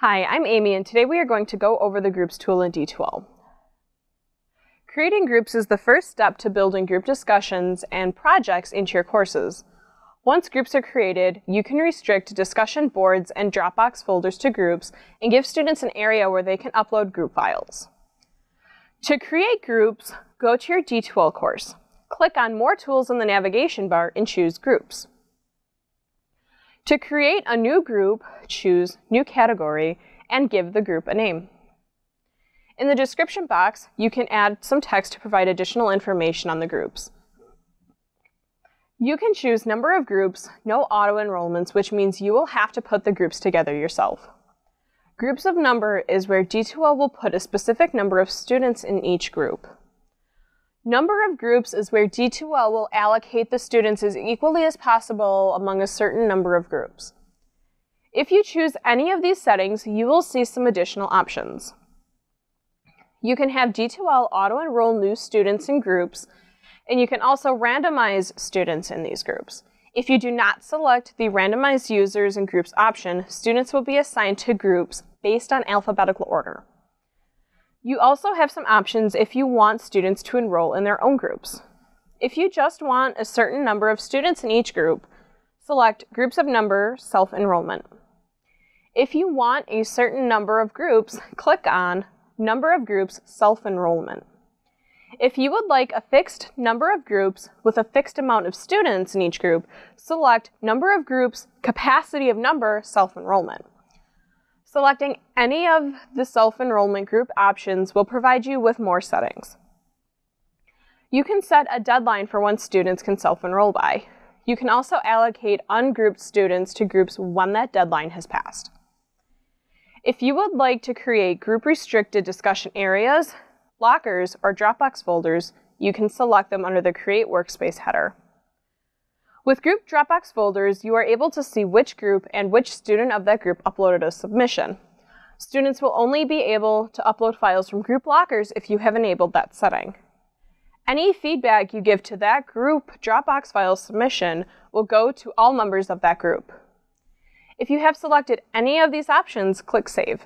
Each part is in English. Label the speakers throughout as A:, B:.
A: Hi, I'm Amy and today we are going to go over the Groups tool in D2L. Creating groups is the first step to building group discussions and projects into your courses. Once groups are created, you can restrict discussion boards and Dropbox folders to groups and give students an area where they can upload group files. To create groups, go to your D2L course. Click on More Tools in the navigation bar and choose Groups. To create a new group, choose New Category and give the group a name. In the description box, you can add some text to provide additional information on the groups. You can choose number of groups, no auto-enrollments, which means you will have to put the groups together yourself. Groups of number is where D2L will put a specific number of students in each group. Number of groups is where D2L will allocate the students as equally as possible among a certain number of groups. If you choose any of these settings, you will see some additional options. You can have D2L auto-enroll new students in groups, and you can also randomize students in these groups. If you do not select the randomized users and groups option, students will be assigned to groups based on alphabetical order. You also have some options if you want students to enroll in their own groups. If you just want a certain number of students in each group, select Groups of Number Self-Enrollment. If you want a certain number of groups, click on Number of Groups Self-Enrollment. If you would like a fixed number of groups with a fixed amount of students in each group, select Number of Groups Capacity of Number Self-Enrollment. Selecting any of the self-enrollment group options will provide you with more settings. You can set a deadline for when students can self-enroll by. You can also allocate ungrouped students to groups when that deadline has passed. If you would like to create group-restricted discussion areas, lockers, or Dropbox folders, you can select them under the Create Workspace header. With group Dropbox folders, you are able to see which group and which student of that group uploaded a submission. Students will only be able to upload files from group lockers if you have enabled that setting. Any feedback you give to that group Dropbox file submission will go to all members of that group. If you have selected any of these options, click Save.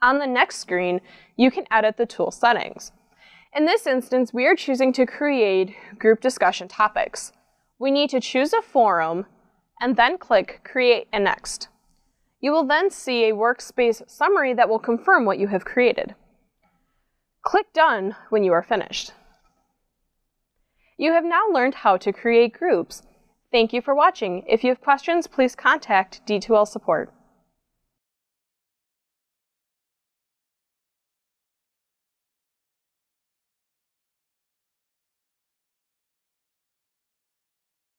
A: On the next screen, you can edit the tool settings. In this instance, we are choosing to create group discussion topics. We need to choose a forum and then click Create and Next. You will then see a workspace summary that will confirm what you have created. Click Done when you are finished. You have now learned how to create groups. Thank you for watching. If you have questions, please contact D2L Support.